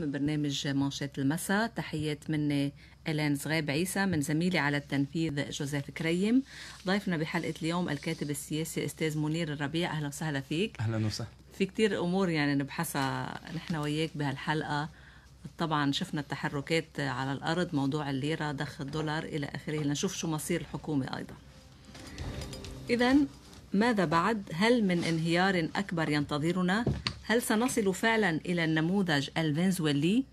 من برنامج مانشيت المساء تحيات مني الان زغيب عيسى من زميلي على التنفيذ جوزيف كريم ضيفنا بحلقه اليوم الكاتب السياسي استاذ منير الربيع اهلا وسهلا فيك اهلا وسهلا في كتير امور يعني نبحثها نحن وياك بهالحلقه طبعا شفنا التحركات على الارض موضوع الليره ضخ الدولار الى اخره لنشوف شو مصير الحكومه ايضا اذا ماذا بعد هل من انهيار اكبر ينتظرنا هل سنصل فعلا إلى النموذج الفنزويلي؟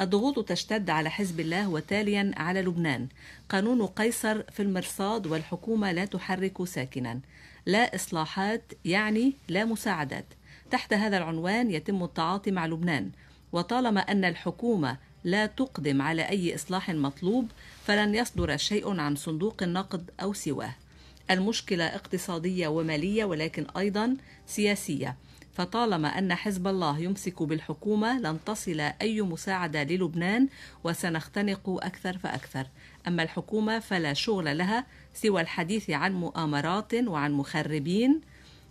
الضغوط تشتد على حزب الله وتاليا على لبنان قانون قيصر في المرصاد والحكومة لا تحرك ساكنا لا إصلاحات يعني لا مساعدات تحت هذا العنوان يتم التعاطي مع لبنان وطالما أن الحكومة لا تقدم على أي إصلاح مطلوب فلن يصدر شيء عن صندوق النقد أو سواه المشكلة اقتصادية ومالية ولكن أيضا سياسية فطالما أن حزب الله يمسك بالحكومة لن تصل أي مساعدة للبنان وسنختنق أكثر فأكثر أما الحكومة فلا شغل لها سوى الحديث عن مؤامرات وعن مخربين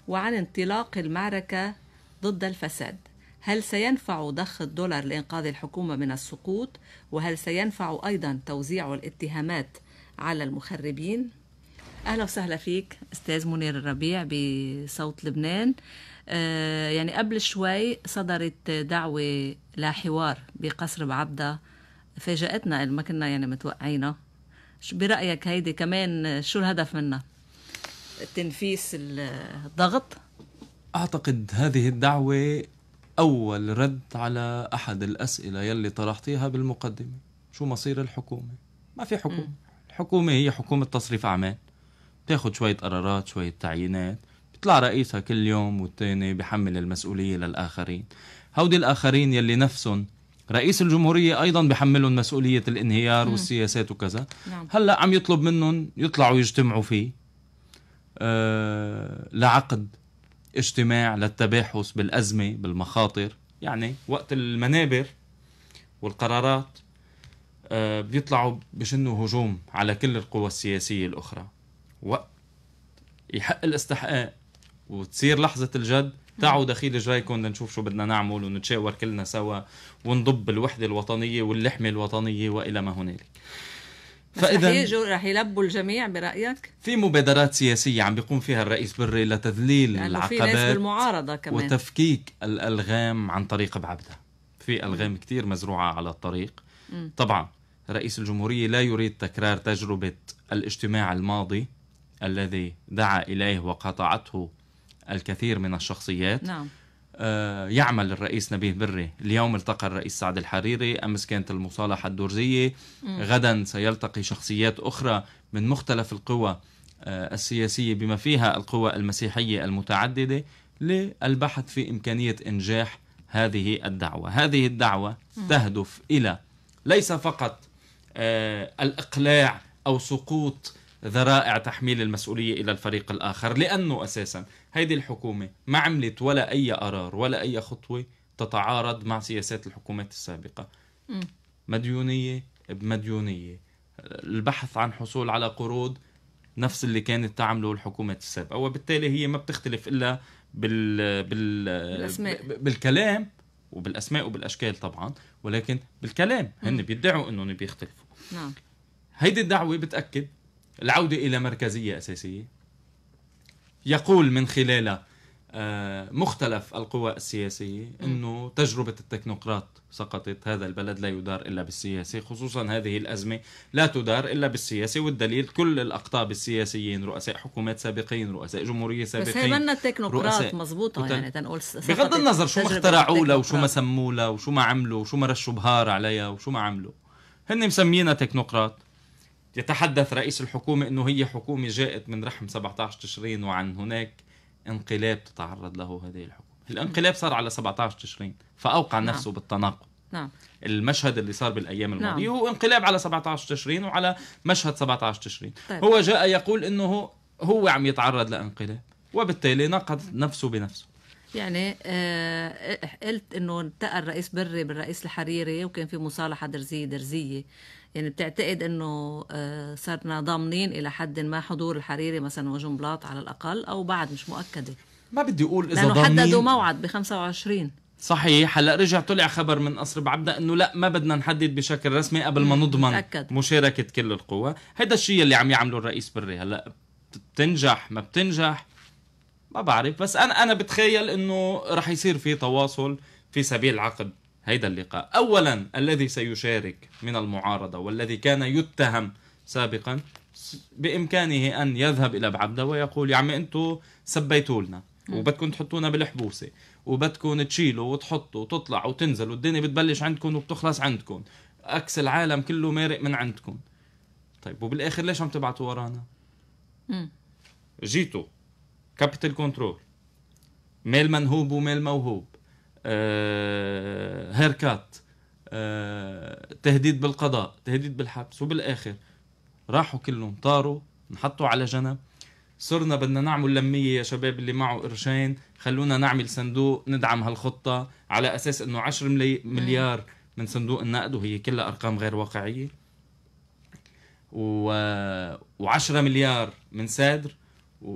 وعن انطلاق المعركة ضد الفساد هل سينفع ضخ الدولار لإنقاذ الحكومة من السقوط؟ وهل سينفع أيضا توزيع الاتهامات على المخربين؟ أهلا وسهلا فيك أستاذ منير الربيع بصوت لبنان آه، يعني قبل شوي صدرت دعوة لحوار بقصر بعبدة فاجأتنا ما كنا يعني متوقعينها برأيك هيدي كمان شو الهدف منها؟ تنفيس الضغط؟ أعتقد هذه الدعوة أول رد على أحد الأسئلة يلي طرحتيها بالمقدمة شو مصير الحكومة؟ ما في حكومة م. الحكومة هي حكومة تصريف أعمال تاخد شوية قرارات شوية تعيينات بيطلع رئيسها كل يوم والتاني بحمل المسؤولية للآخرين هودي الآخرين يلي نفسهم رئيس الجمهورية أيضا بحملهم مسؤولية الانهيار م. والسياسات وكذا نعم. هلأ عم يطلب منهم يطلعوا يجتمعوا فيه أه لعقد اجتماع للتباحث بالأزمة بالمخاطر يعني وقت المنابر والقرارات أه بيطلعوا بشنوا هجوم على كل القوى السياسية الأخرى وقت يحق الاستحقاق وتصير لحظه الجد تعوا دخيل جرايكم لنشوف شو بدنا نعمل ونتشاور كلنا سوا ونضب الوحده الوطنيه واللحمه الوطنيه والى ما هنالك فاذا رح يلبوا الجميع برايك في مبادرات سياسيه عم بيقوم فيها الرئيس بري لتذليل يعني العقبات في ناس بالمعارضه كمان وتفكيك الالغام عن طريق بعبدة في الغام كثير مزروعه على الطريق م. طبعا رئيس الجمهوريه لا يريد تكرار تجربه الاجتماع الماضي الذي دعا اليه وقطعته الكثير من الشخصيات نعم آه، يعمل الرئيس نبيه بري اليوم التقى الرئيس سعد الحريري أمس كانت المصالحة الدرزية غدا سيلتقي شخصيات أخرى من مختلف القوى آه، السياسية بما فيها القوى المسيحية المتعددة للبحث في إمكانية إنجاح هذه الدعوة هذه الدعوة تهدف إلى ليس فقط آه، الإقلاع أو سقوط ذرائع تحميل المسؤولية إلى الفريق الآخر لأنه أساسا هيدي الحكومة ما عملت ولا أي قرار ولا أي خطوة تتعارض مع سياسات الحكومات السابقة مديونية بمديونية البحث عن حصول على قروض نفس اللي كانت تعمله الحكومات السابقة وبالتالي هي ما بتختلف إلا بال... بال... بالأسماء. بالكلام وبالأسماء وبالأشكال طبعا ولكن بالكلام هن بيدعوا أنهم بيختلفوا نعم هيدي الدعوة بتأكد العودة إلى مركزية أساسية يقول من خلالها آه، مختلف القوى السياسية أنه تجربة التكنوقراط سقطت هذا البلد لا يدار إلا بالسياسة خصوصا هذه الأزمة لا تدار إلا بالسياسة والدليل كل الأقطاب السياسيين رؤساء حكومات سابقين رؤساء جمهورية سابقين بس هي منا التكنوقراط مضبوطة وت... يعني تنقول بغض النظر شو ما اخترعوا لها وشو ما سموا لها وشو ما عملوا وشو ما رشوا بهار عليها وشو ما عملوا هن مسمينا تكنوقراط يتحدث رئيس الحكومة أنه هي حكومة جاءت من رحم 17 تشرين وعن هناك انقلاب تتعرض له هذه الحكومة الانقلاب صار على 17 تشرين فأوقع نعم. نفسه بالتناقض نعم. المشهد اللي صار بالايام نعم. الماضيه نعم. هو انقلاب على 17 تشرين وعلى مشهد 17 تشرين طيب. هو جاء يقول انه هو عم يتعرض لانقلاب وبالتالي نقض نفسه بنفسه يعني آه، قلت انه التقى الرئيس بري بالرئيس الحريري وكان في مصالحه درزيه درزيه يعني بتعتقد انه آه، صرنا ضامنين الى حد ما حضور الحريري مثلا وجنبلاط على الاقل او بعد مش مؤكده ما بدي اقول اذا لانه حددوا موعد ب 25 صحيح هلا رجع طلع خبر من قصر بعبدا انه لا ما بدنا نحدد بشكل رسمي قبل ما نضمن متأكد. مشاركه كل القوى هذا الشيء اللي عم يعمله الرئيس بري هلا بتنجح ما بتنجح ما بعرف بس انا انا بتخيل انه رح يصير في تواصل في سبيل عقد هيدا اللقاء أولا الذي سيشارك من المعارضة والذي كان يتهم سابقا بإمكانه أن يذهب إلى بعبدة ويقول يا عمي أنتو سبيتوا لنا وبدكم تحطونا بالحبوسة وبدكم تشيلوا وتحطوا وتطلع وتنزل والدنيا بتبلش عندكم وبتخلص عندكم أكس العالم كله مارق من عندكم طيب وبالآخر ليش عم تبعتوا ورانا جيتوا كابيتال كنترول مال منهوب ومال موهوب آه، هيركات آه، تهديد بالقضاء تهديد بالحبس وبالاخر راحوا كلهم طاروا انحطوا على جنب صرنا بدنا نعمل لمية يا شباب اللي معه قرشين خلونا نعمل صندوق ندعم هالخطة على أساس أنه 10 مليار من صندوق النقد وهي كلها أرقام غير واقعية و... و10 مليار من سادر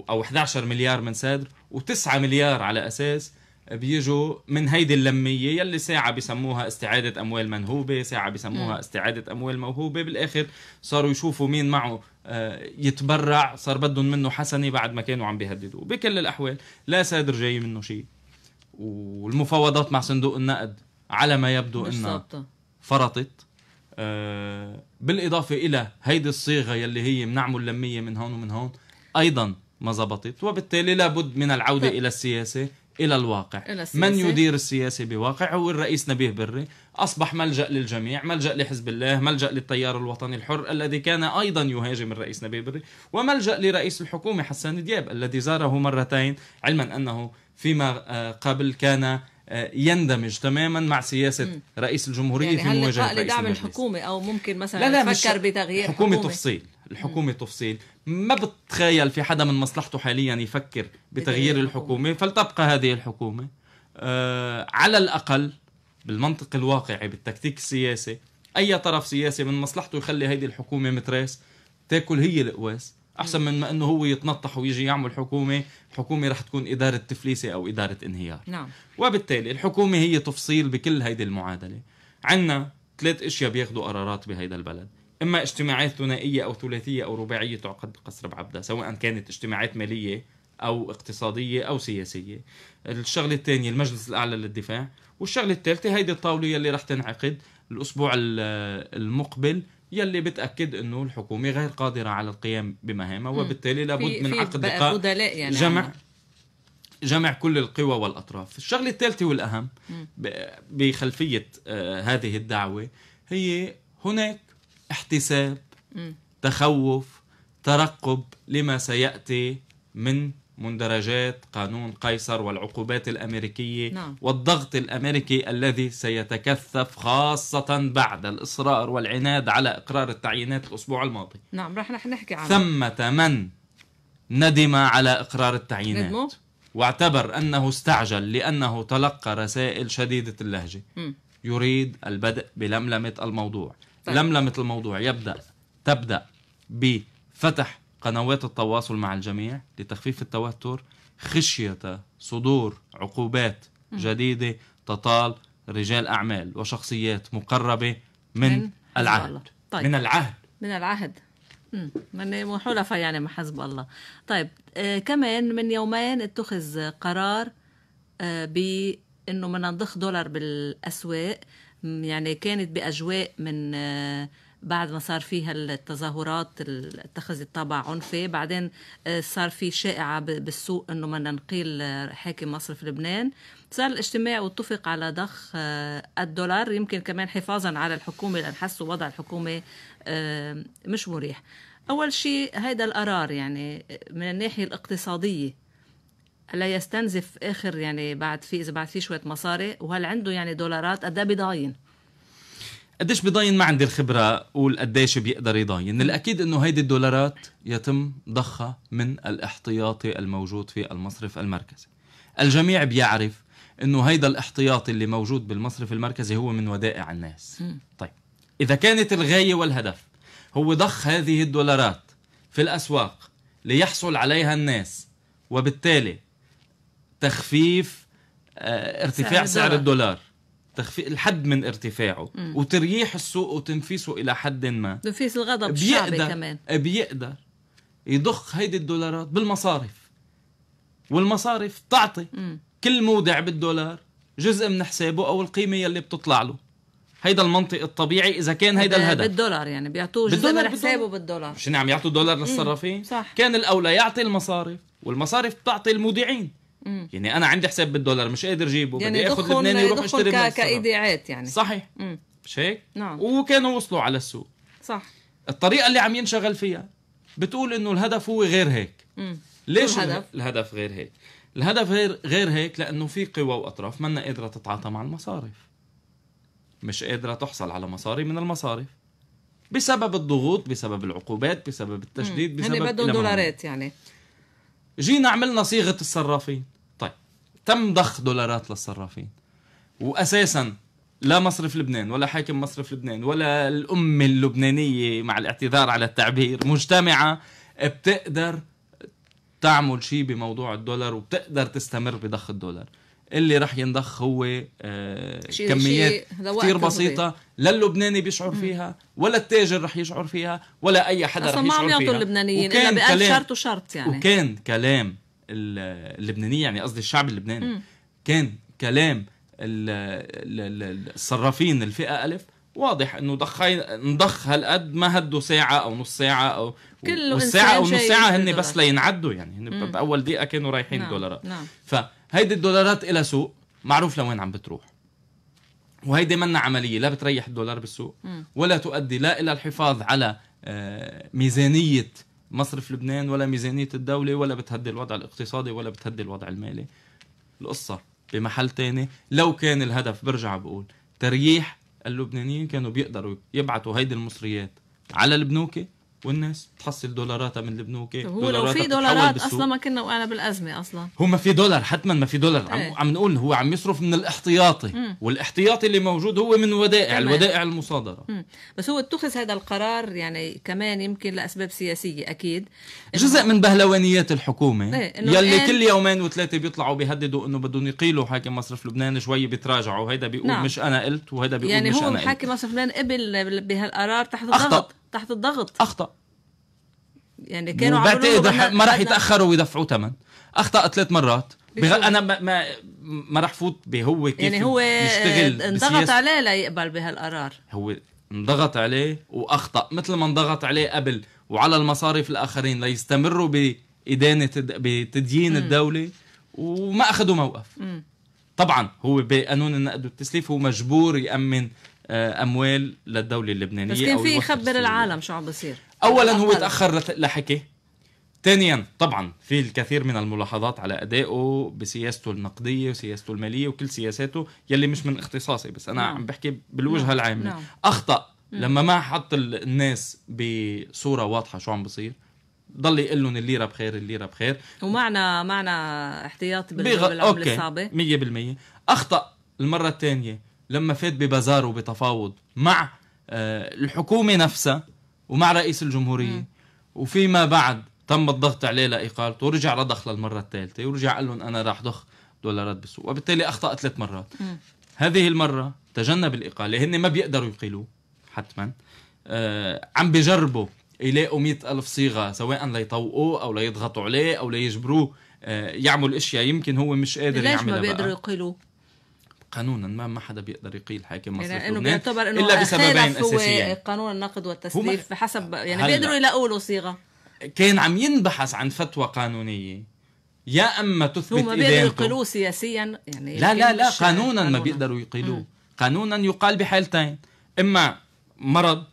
أو 11 مليار من سادر و9 مليار على أساس بيجوا من هيدي اللميه يلي ساعه بسموها استعاده اموال منهوبه ساعه بسموها استعاده اموال موهوبه بالاخر صاروا يشوفوا مين معه آه، يتبرع صار بدهم منه حسنه بعد ما كانوا عم بيهددوا بكل الاحوال لا سادر جاي منه شيء والمفاوضات مع صندوق النقد على ما يبدو انها فرطت آه، بالاضافه الى هيدي الصيغه يلي هي بنعمل لميه من هون ومن هون ايضا ما زبطت وبالتالي لابد من العوده الى السياسه الى الواقع إلى من يدير السياسه بواقع هو الرئيس نبيه بري اصبح ملجا للجميع ملجا لحزب الله ملجا للتيار الوطني الحر الذي كان ايضا يهاجم الرئيس نبيه بري وملجا لرئيس الحكومه حسان دياب الذي زاره مرتين علما انه فيما آه، قبل كان آه، يندمج تماما مع سياسه م. رئيس الجمهوريه يعني في مواجهه لدعم الحكومه او ممكن مثلا لا لا يفكر بتغيير حكومه, حكومة. تفصيل الحكومة تفصيل ما بتخيل في حدا من مصلحته حاليا يفكر بتغيير الحكومة فلتبقى هذه الحكومة آه على الأقل بالمنطق الواقعي بالتكتيك السياسي أي طرف سياسي من مصلحته يخلي هذه الحكومة متراس تاكل هي القواس احسن من ما انه هو يتنطح ويجي يعمل حكومه حكومه رح تكون اداره تفليسه او اداره انهيار نعم وبالتالي الحكومه هي تفصيل بكل هيدي المعادله عندنا ثلاث اشياء بياخذوا قرارات بهيدا البلد اما اجتماعات ثنائيه او ثلاثيه او رباعيه تعقد بقصر بعبده سواء كانت اجتماعات ماليه او اقتصاديه او سياسيه الشغله الثانيه المجلس الاعلى للدفاع والشغله الثالثه هيدي الطاوله يلي رح تنعقد الاسبوع المقبل يلي بتاكد انه الحكومه غير قادره على القيام بمهامها وبالتالي لابد من عقد لقاء يعني جمع جمع كل القوى والاطراف الشغله الثالثه والاهم بخلفيه آه، هذه الدعوه هي هناك احتساب م. تخوف ترقب لما سياتي من مندرجات قانون قيصر والعقوبات الامريكيه نعم. والضغط الامريكي الذي سيتكثف خاصه بعد الاصرار والعناد على اقرار التعيينات الاسبوع الماضي نعم رح نحكي عنه ثمه من ندم على اقرار التعيينات ندمه؟ واعتبر انه استعجل لانه تلقى رسائل شديده اللهجه م. يريد البدء بلملمه الموضوع طيب. لملمة الموضوع يبدأ تبدأ بفتح قنوات التواصل مع الجميع لتخفيف التوتر خشية صدور عقوبات جديدة تطال رجال أعمال وشخصيات مقربة من, من العهد طيب. من العهد من العهد من حلفاء يعني مع حزب الله طيب آه كمان من يومين اتخذ قرار آه بانه بدنا نضخ دولار بالاسواق يعني كانت باجواء من آه، بعد ما صار فيها التظاهرات اتخذت طابع عنفي بعدين آه، صار في شائعة بالسوق انه بدنا نقيل آه، حاكم مصرف لبنان صار الاجتماع واتفق على ضخ الدولار يمكن كمان حفاظا على الحكومة لأن حسوا وضع الحكومة مش مريح أول شيء هيدا القرار يعني من الناحية الاقتصادية لا يستنزف اخر يعني بعد في اذا بعد في شويه مصاري وهل عنده يعني دولارات قد ايه بضاين قديش بضاين ما عندي الخبرة قول قديش بيقدر يضاين الأكيد أنه هيدي الدولارات يتم ضخها من الاحتياطي الموجود في المصرف المركزي الجميع بيعرف أنه هيدا الاحتياطي اللي موجود بالمصرف المركزي هو من ودائع الناس م. طيب إذا كانت الغاية والهدف هو ضخ هذه الدولارات في الأسواق ليحصل عليها الناس وبالتالي تخفيف آه، ارتفاع سعر, سعر الدولار تخفيف الحد من ارتفاعه مم. وتريح السوق وتنفيسه الى حد ما تنفيس الغضب بيقدر الشعبي كمان بيقدر يضخ هيدي الدولارات بالمصارف والمصارف تعطي مم. كل مودع بالدولار جزء من حسابه او القيمه يلي بتطلع له هيدا المنطق الطبيعي اذا كان هيدا الهدف بالدولار يعني بيعطوه جزء من حسابه بالدولار مش عم يعطوا دولار للصرافين صح كان الاولى يعطي المصارف والمصارف بتعطي المودعين مم. يعني انا عندي حساب بالدولار مش قادر اجيبه يعني بدي اخذ لبناني واروح اشتري ك... كايداعات يعني صحيح مم. مش هيك؟ نعم وكانوا وصلوا على السوق صح الطريقه اللي عم ينشغل فيها بتقول انه الهدف هو غير هيك مم. ليش الهدف؟ الهدف غير هيك الهدف غير غير هيك لانه في قوى واطراف منا قادره تتعاطى مع المصارف مش قادره تحصل على مصاري من المصارف بسبب الضغوط بسبب العقوبات بسبب التشديد يعني بسبب هن بدهم دولارات يعني جينا عملنا صيغه الصرافين تم ضخ دولارات للصرافين واساسا لا مصرف لبنان ولا حاكم مصرف لبنان ولا الأمة اللبنانية مع الاعتذار على التعبير مجتمعة بتقدر تعمل شيء بموضوع الدولار وبتقدر تستمر بضخ الدولار اللي رح ينضخ هو آه، كميات كتير بسيطة لا اللبناني بيشعر فيها ولا التاجر رح يشعر فيها ولا أي حدا رح يشعر فيها أصلا ما عم يعطوا اللبنانيين إلا بقال شرط وشرط يعني وكان كلام اللبنانيه يعني قصدي الشعب اللبناني م. كان كلام الصرافين الفئه الف واضح انه ضخي انضخ هالقد ما هدوا ساعه او نص ساعه او كله والساعه او نص ساعه هن بس لينعدوا يعني هن باول دقيقه كانوا رايحين نعم. دولارات نعم. فهيدي الدولارات إلى سوق معروف لوين عم بتروح وهيدي منا عمليه لا بتريح الدولار بالسوق ولا تؤدي لا الى الحفاظ على آه، ميزانيه مصرف لبنان ولا ميزانية الدولة ولا بتهدي الوضع الاقتصادي ولا بتهدي الوضع المالي القصة بمحل تاني لو كان الهدف برجع بقول تريح اللبنانيين كانوا بيقدروا يبعتوا هيدي المصريات على البنوك والناس بتحصل دولاراتها من البنوك هو لو في دولارات اصلا ما كنا وقعنا بالازمه اصلا هو ما في دولار حتما ما في دولار عم, ايه. عم نقول هو عم يصرف من الاحتياطي مم. والاحتياطي اللي موجود هو من ودائع تمام. الودائع المصادره مم. بس هو اتخذ هذا القرار يعني كمان يمكن لاسباب سياسيه اكيد جزء من بهلوانيات الحكومه ايه. يلي إن... كل يومين وثلاثه بيطلعوا بيهددوا انه بدهم يقيلوا حاكم مصرف لبنان شوي بيتراجعوا هيدا بيقول نعم. مش انا قلت وهيدا بيقول يعني مش انا يعني هو حاكم مصرف لبنان قبل بهالقرار تحت ضغط تحت الضغط اخطا يعني كانوا بعتقد إيه، ما راح يتاخروا ويدفعوا ثمن اخطا ثلاث مرات بغ... انا ما ما, ما راح فوت بهو كيف يعني هو يشتغل انضغط عليه ليقبل بهالقرار هو انضغط عليه واخطا مثل ما انضغط عليه قبل وعلى المصارف الاخرين ليستمروا بادانه بتدين الدوله وما اخذوا موقف م. طبعا هو بقانون النقد والتسليف هو مجبور يامن آه، اموال للدوله اللبنانيه بس كان في يخبر العالم شو عم بصير اولا هو تاخر لحكي ثانيا طبعا في الكثير من الملاحظات على ادائه بسياسته النقديه وسياسته الماليه وكل سياساته يلي مش من اختصاصي بس انا نعم. عم بحكي بالوجهه نعم. العامه نعم. اخطا لما ما حط الناس بصوره واضحه شو عم بصير ضل يقول لهم الليره بخير الليره بخير ومعنا معنا احتياطي بالعمله الصعبه 100% اخطا المره الثانيه لما فات ببازار بتفاوض مع آه، الحكومة نفسها ومع رئيس الجمهورية وفيما بعد تم الضغط عليه لإقالته ورجع رضخ للمرة الثالثة ورجع قال لهم أنا راح ضخ دولارات بالسوق وبالتالي أخطأ ثلاث مرات م. هذه المرة تجنب الإقالة هن ما بيقدروا يقيلوه حتما آه عم بجربوا يلاقوا مئة ألف صيغة سواء ليطوقوه أو ليضغطوا عليه أو ليجبروه آه، يعمل اشياء يمكن هو مش قادر ليش يعملها ليش ما بيقدروا يقيلوه قانونا ما ما حدا بيقدر يقيل حاكم مصرف يعني لبنان بيعتبر انه الا بسببين اساسيين قانون النقد والتسليف بحسب آه، يعني بيقدروا يلاقوا له صيغه كان عم ينبحث عن فتوى قانونيه يا اما تثبت ما بيقدروا يقيلوه سياسيا يعني لا لا لا قانونا, قانونا ما بيقدروا يقيلوه قانونا يقال بحالتين اما مرض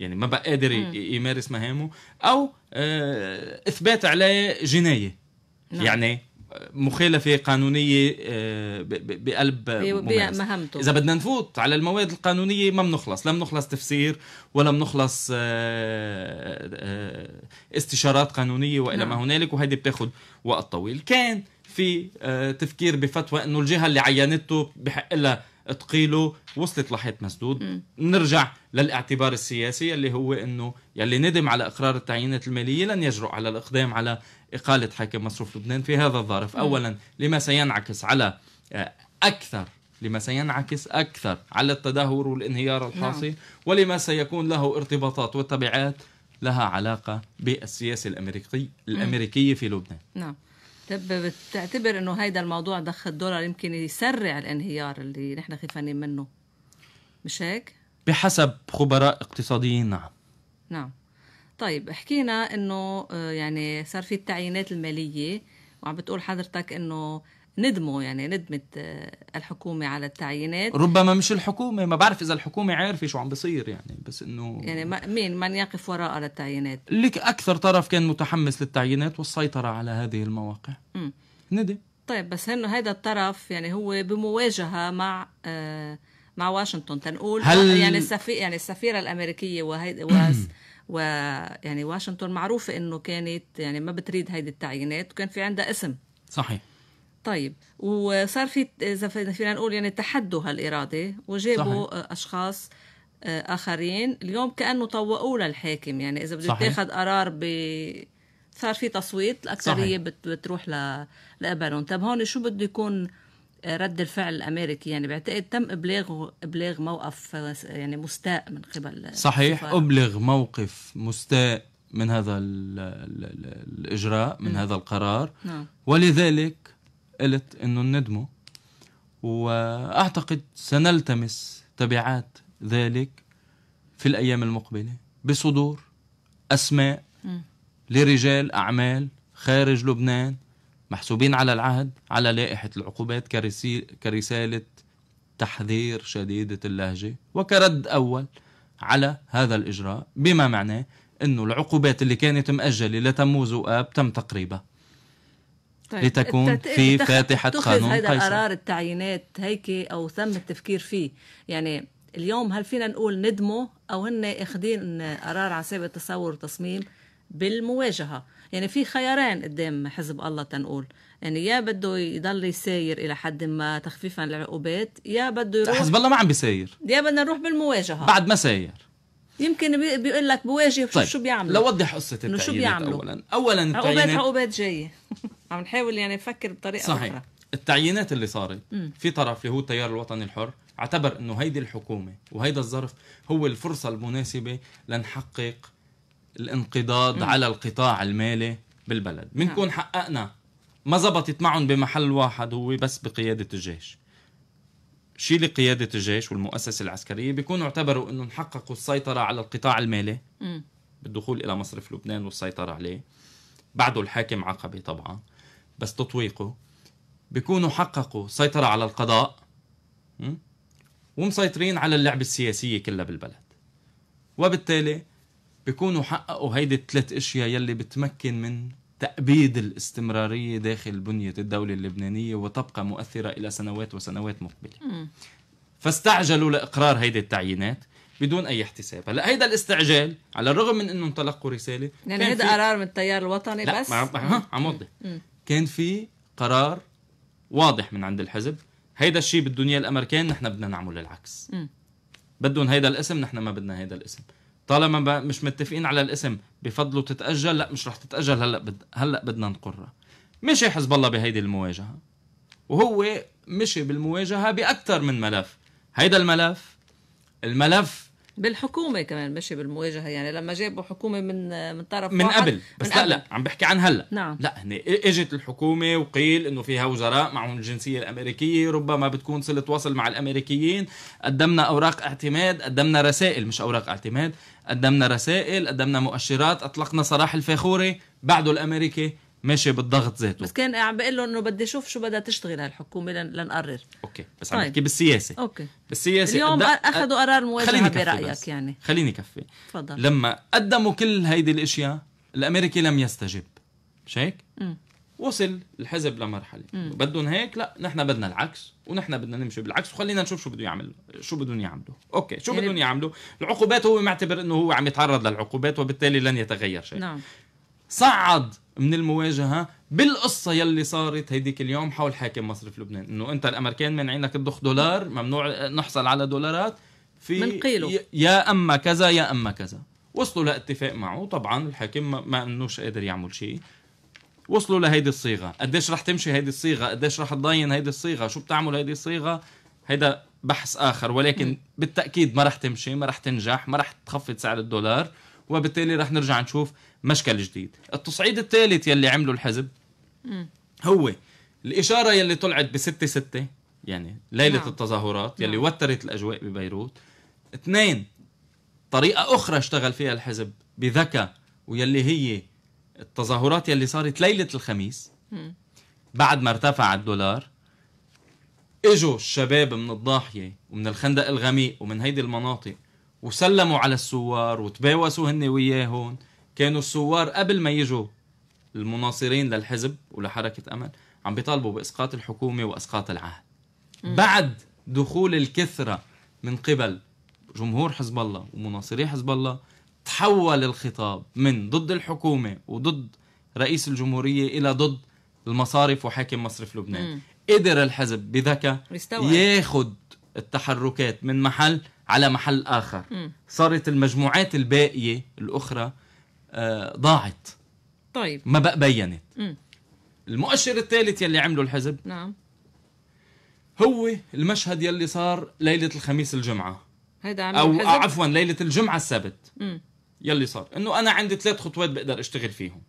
يعني ما بقى قادر يمارس مهامه او آه، اثبات عليه جنايه نعم. يعني مخالفه قانونيه آه، بقلب مهمته اذا بدنا نفوت على المواد القانونيه ما بنخلص لم نخلص تفسير ولا بنخلص آه، آه، استشارات قانونيه والى ما نعم. هنالك وهيدي بتاخذ وقت طويل كان في تفكير بفتوى انه الجهه اللي عينته بحق لها تقيله وصلت لحيط مسدود نرجع للاعتبار السياسي اللي هو انه يلي ندم على اقرار التعيينات الماليه لن يجرؤ على الاقدام على إقالة حاكم مصروف لبنان في هذا الظرف أولا لما سينعكس على آه، أكثر لما سينعكس أكثر على التدهور والانهيار نعم. الحاصل ولما سيكون له ارتباطات وتبعات لها علاقة بالسياسة الأمريكي الأمريكية في لبنان نعم طب بتعتبر انه هيدا الموضوع ضخ الدولار يمكن يسرع الانهيار اللي نحن خيفانين منه مش هيك؟ بحسب خبراء اقتصاديين نعم نعم طيب حكينا انه آه، يعني صار في التعيينات الماليه وعم بتقول حضرتك انه ندموا يعني ندمت آه، الحكومة على التعيينات ربما مش الحكومة ما بعرف إذا الحكومة عارفة شو عم بصير يعني بس إنه يعني مين من يقف وراء للتعيينات لك أكثر طرف كان متحمس للتعيينات والسيطرة على هذه المواقع م. ندم طيب بس إنه هذا الطرف يعني هو بمواجهة مع آه مع واشنطن تنقول هل... يعني السفير يعني السفيرة الأمريكية وهي ويعني واشنطن معروفة أنه كانت يعني ما بتريد هيدي التعيينات وكان في عندها اسم صحيح طيب وصار في اذا فينا نقول يعني تحدوا هالاراده وجابوا صحيح. اشخاص آه، اخرين اليوم كانه طوقوه للحاكم يعني اذا بده يتاخذ قرار ب صار في تصويت الاكثريه صحيح. بتروح ل... لقبلهم طب هون شو بده يكون رد الفعل الامريكي يعني بعتقد تم ابلاغه ابلاغ موقف يعني مستاء من قبل صحيح السفارة. ابلغ موقف مستاء من هذا الـ الـ الـ الاجراء من م. هذا القرار نعم. ولذلك قلت انه ندمه واعتقد سنلتمس تبعات ذلك في الايام المقبله بصدور اسماء م. لرجال اعمال خارج لبنان محسوبين على العهد على لائحة العقوبات كرسالة تحذير شديدة اللهجة وكرد أول على هذا الإجراء بما معناه أنه العقوبات اللي كانت مأجلة لتموز وآب تم تقريبها طيب. لتكون في فاتحة قانون هذا قيصر قرار التعيينات هيك أو تم التفكير فيه يعني اليوم هل فينا نقول ندموا أو هن أخذين قرار على سبب التصور والتصميم بالمواجهة يعني في خيارين قدام حزب الله تنقول يعني يا بده يضل يساير الى حد ما تخفيفا للعقوبات يا بده يروح حزب الله ما عم بيساير يا بدنا نروح بالمواجهه بعد ما ساير يمكن بي... بيقول لك بواجه طيب. شو بيعملوا لو وضح قصه التعيينات شو بيعملوا اولا اولا التعيينات عقوبات عقوبات جايه عم نحاول يعني نفكر بطريقه صحيح. اخرى التعيينات اللي صارت في طرف اللي هو التيار الوطني الحر اعتبر انه هيدي الحكومه وهيدا الظرف هو الفرصه المناسبه لنحقق الانقضاض م. على القطاع المالي بالبلد بنكون نعم. حققنا ما زبطت معهم بمحل واحد هو بس بقيادة الجيش شيل قيادة الجيش والمؤسسة العسكرية بيكونوا اعتبروا انهم حققوا السيطرة على القطاع المالي بالدخول الى مصرف لبنان والسيطرة عليه بعده الحاكم عقبي طبعا بس تطويقه بيكونوا حققوا سيطرة على القضاء ومسيطرين على اللعبة السياسية كلها بالبلد وبالتالي بيكونوا حققوا هيدي الثلاث اشياء يلي بتمكن من تأبيد الاستمرارية داخل بنية الدولة اللبنانية وتبقى مؤثرة إلى سنوات وسنوات مقبلة فاستعجلوا لإقرار هيدي التعيينات بدون اي احتساب هلا هيدا الاستعجال على الرغم من انه تلقوا رساله يعني هيدا قرار من التيار الوطني لا بس لا عم وضح كان في قرار واضح من عند الحزب هيدا الشيء بالدنيا الامريكان نحن بدنا نعمل العكس بدهم هيدا الاسم نحن ما بدنا هيدا الاسم طالما مش متفقين على الاسم بفضلوا تتاجل لا مش رح تتاجل هلا بد... هلا بدنا نقرها مشي حزب الله بهيدي المواجهه وهو مشي بالمواجهه باكثر من ملف هيدا الملف الملف بالحكومه كمان مش بالمواجهه يعني لما جابوا حكومه من من طرف من واحد قبل بس من لا قبل. لا عم بحكي عن هلا نعم لا هن اجت الحكومه وقيل انه فيها وزراء معهم الجنسيه الامريكيه ربما بتكون صله وصل مع الامريكيين قدمنا اوراق اعتماد قدمنا رسائل مش اوراق اعتماد قدمنا رسائل قدمنا مؤشرات اطلقنا سراح الفاخوري بعده الامريكي ماشي بالضغط ذاته بس كان عم بقول له انه بدي اشوف شو بدها تشتغل هالحكومه لنقرر اوكي بس طيب. عم بحكي بالسياسه اوكي بالسياسه اليوم اخذوا قرار مواجهه برايك بس. يعني خليني كفي تفضل لما قدموا كل هيدي الاشياء الامريكي لم يستجب مش هيك؟ وصل الحزب لمرحله بدهم هيك لا نحن بدنا العكس ونحن بدنا نمشي بالعكس وخلينا نشوف شو بده يعمل شو بدهم يعملوا اوكي شو يعني بدهم يعملوا العقوبات هو معتبر انه هو عم يتعرض للعقوبات وبالتالي لن يتغير شيء نعم صعد من المواجهه بالقصه يلي صارت هيديك اليوم حول حاكم مصرف لبنان انه انت الامريكان عينك تضخ دولار ممنوع نحصل على دولارات في قيله. يا اما كذا يا اما كذا وصلوا لاتفاق معه طبعا الحاكم ما انوش قادر يعمل شيء وصلوا لهيدي الصيغه قديش رح تمشي هيدي الصيغه قديش رح تضاين هيدي الصيغه شو بتعمل هيدي الصيغه هيدا بحث اخر ولكن م. بالتاكيد ما رح تمشي ما رح تنجح ما رح تخفض سعر الدولار وبالتالي رح نرجع نشوف مشكل جديد التصعيد الثالث يلي عمله الحزب هو الإشارة يلي طلعت بستة ستة يعني ليلة نعم. التظاهرات يلي نعم. وترت الأجواء ببيروت اثنين طريقة أخرى اشتغل فيها الحزب بذكاء ويلي هي التظاهرات يلي صارت ليلة الخميس بعد ما ارتفع الدولار اجوا الشباب من الضاحية ومن الخندق الغميق ومن هيدي المناطق وسلموا على الثوار وتباوسوا هن وياهم كانوا الثوار قبل ما يجوا المناصرين للحزب ولحركة أمل عم بيطالبوا بإسقاط الحكومة وإسقاط العهد م. بعد دخول الكثرة من قبل جمهور حزب الله ومناصري حزب الله تحول الخطاب من ضد الحكومة وضد رئيس الجمهورية إلى ضد المصارف وحاكم مصرف لبنان م. قدر الحزب بذكاء ياخد التحركات من محل على محل آخر م. صارت المجموعات الباقية الأخرى آه، ضاعت طيب ما بقى بينت م. المؤشر الثالث يلي عمله الحزب نعم هو المشهد يلي صار ليله الخميس الجمعه هيدا عمل او الحزب؟ عفوا ليله الجمعه السبت مم. يلي صار انه انا عندي ثلاث خطوات بقدر اشتغل فيهم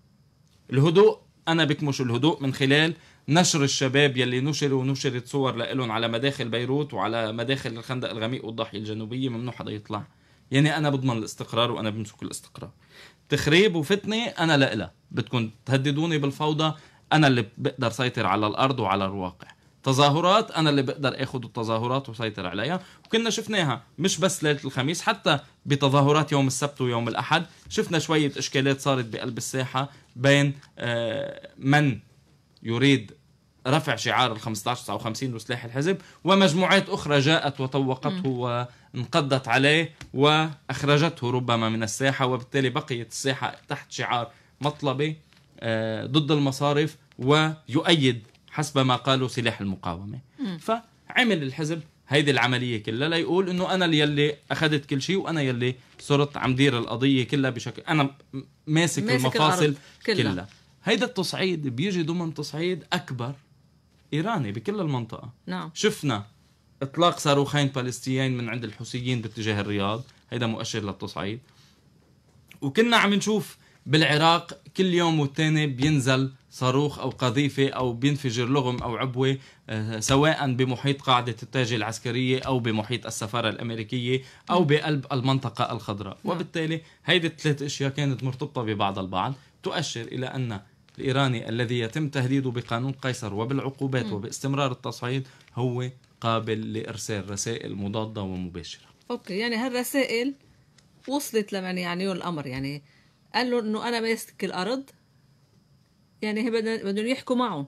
الهدوء انا بكمش الهدوء من خلال نشر الشباب يلي نشر ونشرت صور لهم على مداخل بيروت وعلى مداخل الخندق الغميق والضاحيه الجنوبيه ممنوع حدا يطلع يعني انا بضمن الاستقرار وانا بمسك الاستقرار تخريب وفتنه انا لإلها بدكم تهددوني بالفوضى انا اللي بقدر سيطر على الارض وعلى الواقع تظاهرات انا اللي بقدر اخذ التظاهرات وسيطر عليها وكنا شفناها مش بس ليله الخميس حتى بتظاهرات يوم السبت ويوم الاحد شفنا شويه اشكالات صارت بقلب الساحه بين آه، من يريد رفع شعار ال 1559 وسلاح الحزب ومجموعات أخرى جاءت وطوقته وانقضت عليه وأخرجته ربما من الساحة وبالتالي بقيت الساحة تحت شعار مطلبي آه، ضد المصارف ويؤيد حسب ما قالوا سلاح المقاومة م. فعمل الحزب هيدي العملية كلها ليقول انه انا يلي اخذت كل شيء وانا يلي صرت عم دير القضية كلها بشكل انا ماسك, ماسك المفاصل كلها. كلها هيدا التصعيد بيجي ضمن تصعيد اكبر ايراني بكل المنطقه نعم شفنا اطلاق صاروخين فلسطينيين من عند الحوثيين باتجاه الرياض هيدا مؤشر للتصعيد وكنا عم نشوف بالعراق كل يوم والتاني بينزل صاروخ او قذيفه او بينفجر لغم او عبوه آه، سواء بمحيط قاعده التاج العسكريه او بمحيط السفاره الامريكيه او بقلب المنطقه الخضراء نعم. وبالتالي هيدي الثلاث اشياء كانت مرتبطه ببعض البعض تؤشر الى ان الإيراني الذي يتم تهديده بقانون قيصر وبالعقوبات م. وباستمرار التصعيد هو قابل لإرسال رسائل مضادة ومباشرة أوكي يعني هالرسائل وصلت لمن يعنيه يعني الأمر يعني قال له أنه أنا ماسك الأرض يعني بدهم يحكوا معه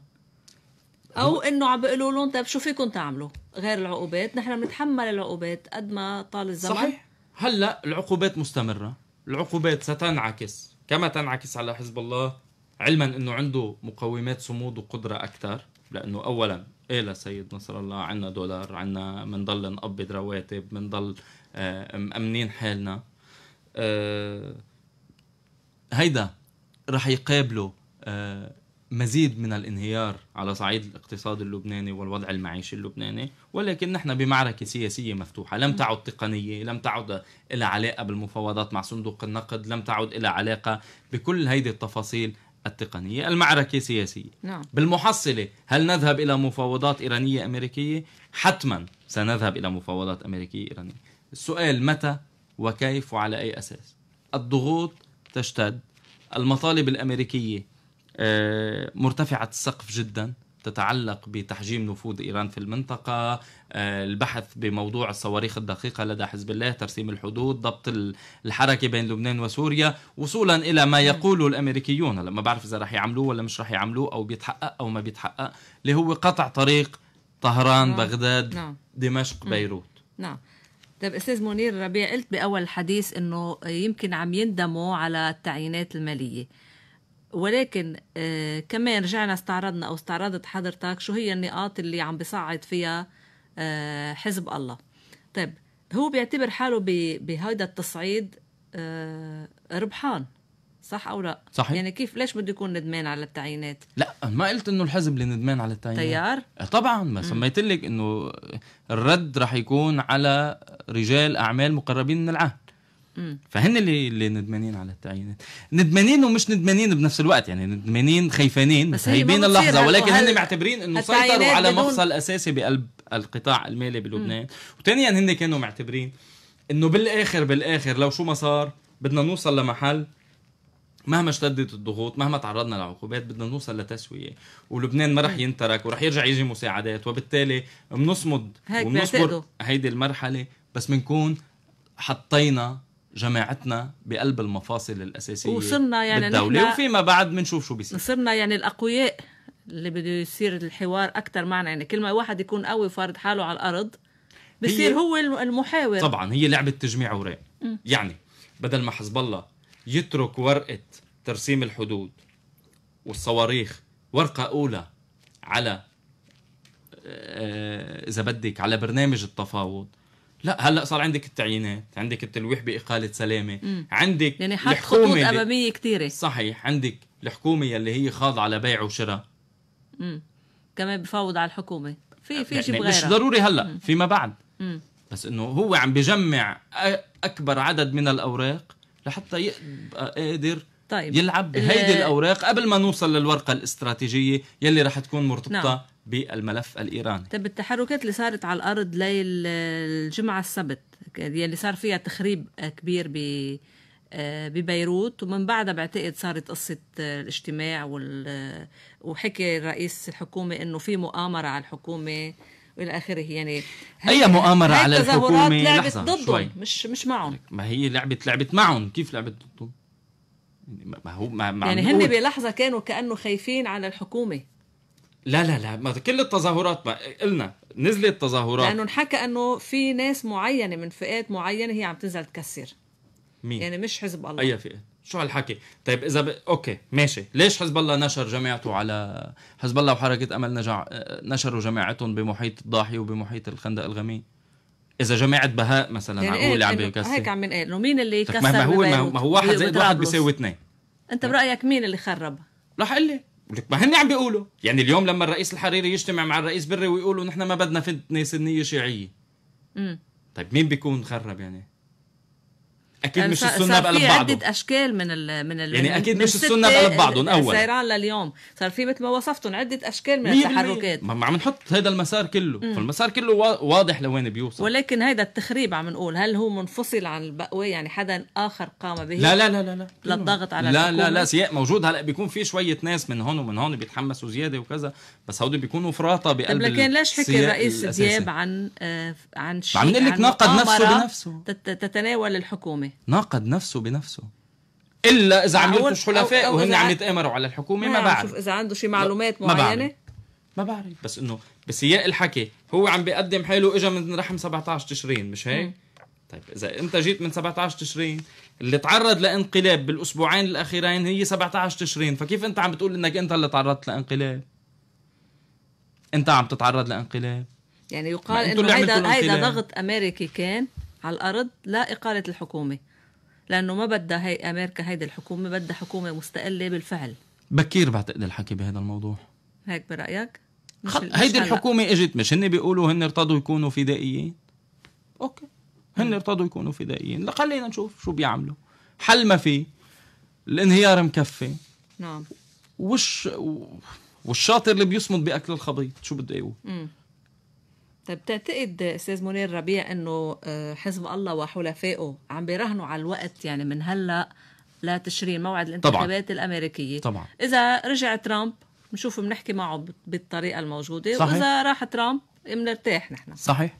او انه عم بيقولوا لهم طيب شو فيكم تعملوا غير العقوبات نحن بنتحمل العقوبات قد ما طال الزمن صحيح هلا العقوبات مستمره العقوبات ستنعكس كما تنعكس على حزب الله علما انه عنده مقومات صمود وقدره اكثر لانه اولا قال إيه سيد نصر الله عنا دولار عنا بنضل نقبض رواتب بنضل آه، مأمنين حالنا آه، هيدا رح يقابله آه، مزيد من الانهيار على صعيد الاقتصاد اللبناني والوضع المعيشي اللبناني ولكن نحن بمعركة سياسية مفتوحة لم تعد تقنية لم تعد إلى علاقة بالمفاوضات مع صندوق النقد لم تعد إلى علاقة بكل هيدي التفاصيل التقنية المعركة سياسية نعم. بالمحصلة هل نذهب إلى مفاوضات إيرانية أمريكية؟ حتما سنذهب إلى مفاوضات أمريكية إيرانية السؤال متى وكيف وعلى أي أساس الضغوط تشتد المطالب الأمريكية آه، مرتفعة السقف جدا تتعلق بتحجيم نفوذ ايران في المنطقه آه، البحث بموضوع الصواريخ الدقيقه لدى حزب الله ترسيم الحدود ضبط الحركه بين لبنان وسوريا وصولا الى ما يقوله الامريكيون لما بعرف اذا رح يعملوه ولا مش رح يعملوه او بيتحقق او ما بيتحقق اللي هو قطع طريق طهران نعم. بغداد نعم. دمشق بيروت نعم طيب استاذ منير ربيع قلت باول الحديث انه يمكن عم يندموا على التعيينات الماليه ولكن آه، كمان رجعنا استعرضنا او استعرضت حضرتك شو هي النقاط اللي عم بصعد فيها آه، حزب الله طيب هو بيعتبر حاله بهذا التصعيد آه، ربحان صح او لا صحيح. يعني كيف ليش بده يكون ندمان على التعيينات لا ما قلت انه الحزب اللي ندمان على التعيينات تيار طبعا ما سميت لك انه الرد رح يكون على رجال اعمال مقربين من العهد فهن اللي اللي ندمانين على التعيينات ندمانين ومش ندمانين بنفس الوقت يعني ندمانين خيفانين بس متهيبين اللحظه ولكن هن معتبرين انه سيطروا على مفصل اساسي بقلب القطاع المالي بلبنان وثانيا هن كانوا معتبرين انه بالاخر بالاخر لو شو ما صار بدنا نوصل لمحل مهما اشتدت الضغوط مهما تعرضنا لعقوبات بدنا نوصل لتسويه ولبنان ما رح ينترك ورح يرجع يجي مساعدات وبالتالي بنصمد وبنصبر هيدي المرحله بس بنكون حطينا جماعتنا بقلب المفاصل الاساسيه وصرنا يعني بالدوله وفيما بعد بنشوف شو بيصير صرنا يعني الاقوياء اللي بده يصير الحوار اكثر معنا يعني كل ما واحد يكون قوي فارض حاله على الارض بصير هو المحاور طبعا هي لعبه تجميع اوراق يعني بدل ما حزب الله يترك ورقه ترسيم الحدود والصواريخ ورقه اولى على آه، اذا بدك على برنامج التفاوض لا هلا صار عندك التعيينات عندك التلويح باقاله سلامه مم. عندك يعني حط خطوط اماميه كثيره صحيح عندك الحكومه يلي هي خاضعه لبيع وشراء امم كمان بفاوض على الحكومه في في يعني شيء يعني مش ضروري هلا مم. فيما بعد مم. بس انه هو عم بجمع اكبر عدد من الاوراق لحتى يبقى قادر طيب. يلعب بهيدي الاوراق قبل ما نوصل للورقه الاستراتيجيه يلي رح تكون مرتبطه نعم. بالملف الايراني طب التحركات اللي صارت على الارض ليل آه، الجمعه السبت اللي يعني صار فيها تخريب آه، كبير ب آه، ببيروت ومن بعدها بعتقد صارت قصة الاجتماع وال... وحكي رئيس الحكومة انه في مؤامرة على الحكومة والى اخره يعني اي مؤامرة على الحكومة لعبت ضدهم مش مش معهم ما هي لعبت لعبت معهم كيف لعبت ضدهم؟ يعني ما هو ما يعني هن بلحظة كانوا كأنه خايفين على الحكومة لا لا لا ما كل التظاهرات بقى قلنا نزلت تظاهرات لانه انحكى انه في ناس معينه من فئات معينه هي عم تنزل تكسر مين؟ يعني مش حزب الله اي فئه شو هالحكي طيب اذا ب... اوكي ماشي ليش حزب الله نشر جماعته على حزب الله وحركه امل نجع نشروا جماعتهم بمحيط الضاحيه وبمحيط الخندق الغمي اذا جماعه بهاء مثلا يعني هو اللي عم بيكسر هيك عم بنقول انه اللي طيب، كسر ما هو ما هو واحد زائد واحد بيساوي اثنين انت برايك مين اللي خرب؟ رح اقول لك لك ما هن عم بيقولوا يعني اليوم لما الرئيس الحريري يجتمع مع الرئيس بري ويقولوا نحن ما بدنا فتنه سنيه شيعيه طيب مين بيكون خرب يعني اكيد يعني مش السنه بقلب بعضه في عده اشكال من الـ من الـ يعني اكيد مش السنه بقلب بعضهم اول سيران لليوم صار في مثل ما وصفتهم عده اشكال من التحركات ما عم نحط هذا المسار كله مم. فالمسار كله واضح لوين بيوصل ولكن هذا التخريب عم نقول هل هو منفصل عن البقوي يعني حدا اخر قام به لا لا لا لا لا للضغط على لا الحكومة. لا لا سياق موجود هلا بيكون في شويه ناس من هون ومن هون بيتحمسوا زياده وكذا بس هودي بيكونوا فراطه طيب، بقلب طيب لكن ليش حكي الرئيس دياب عن آه عن شيء عم نقول لك ناقض نفسه بنفسه تتناول الحكومه يعني. ناقد نفسه بنفسه الا اذا عم يلطش حلفاء وهن عم يتامروا على الحكومه نعم، ما بعرف شوف اذا عنده شي معلومات معينه ما بعرف. ما بعرف بس انه بسياق الحكي هو عم بيقدم حاله اجى من رحم 17 تشرين مش هيك؟ طيب اذا انت جيت من 17 تشرين اللي تعرض لانقلاب بالاسبوعين الاخيرين هي 17 تشرين فكيف انت عم بتقول انك انت اللي تعرضت لانقلاب؟ انت عم تتعرض لانقلاب يعني يقال انه هيدا هيدا ضغط امريكي كان على الأرض لا إقالة الحكومة لأنه ما بدها هي أمريكا هيدي الحكومة بدها حكومة مستقلة بالفعل بكير بعتقد الحكي بهذا الموضوع هيك برأيك؟ مش خل... هيدي الحكومة اجت مش هن بيقولوا هن ارتضوا يكونوا فدائيين اوكي هن ارتضوا يكونوا فدائيين خلينا نشوف شو بيعملوا حل ما في الانهيار مكفي نعم وش والشاطر اللي بيصمد باكل الخبيط شو بده يقول طيب تعتقد استاذ منير ربيع انه آه، حزب الله وحلفائه عم بيرهنوا على الوقت يعني من هلا لتشرين موعد الانتخابات طبعا. الامريكيه طبعا اذا رجع ترامب بنشوفه بنحكي معه بالطريقه الموجوده صحيح. واذا راح ترامب بنرتاح نحن صحيح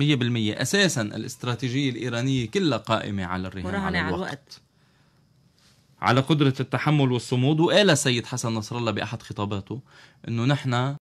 100% اساسا الاستراتيجيه الايرانيه كلها قائمه على الرهان على, على الوقت. الوقت على قدره التحمل والصمود وقال السيد حسن نصر الله باحد خطاباته انه نحن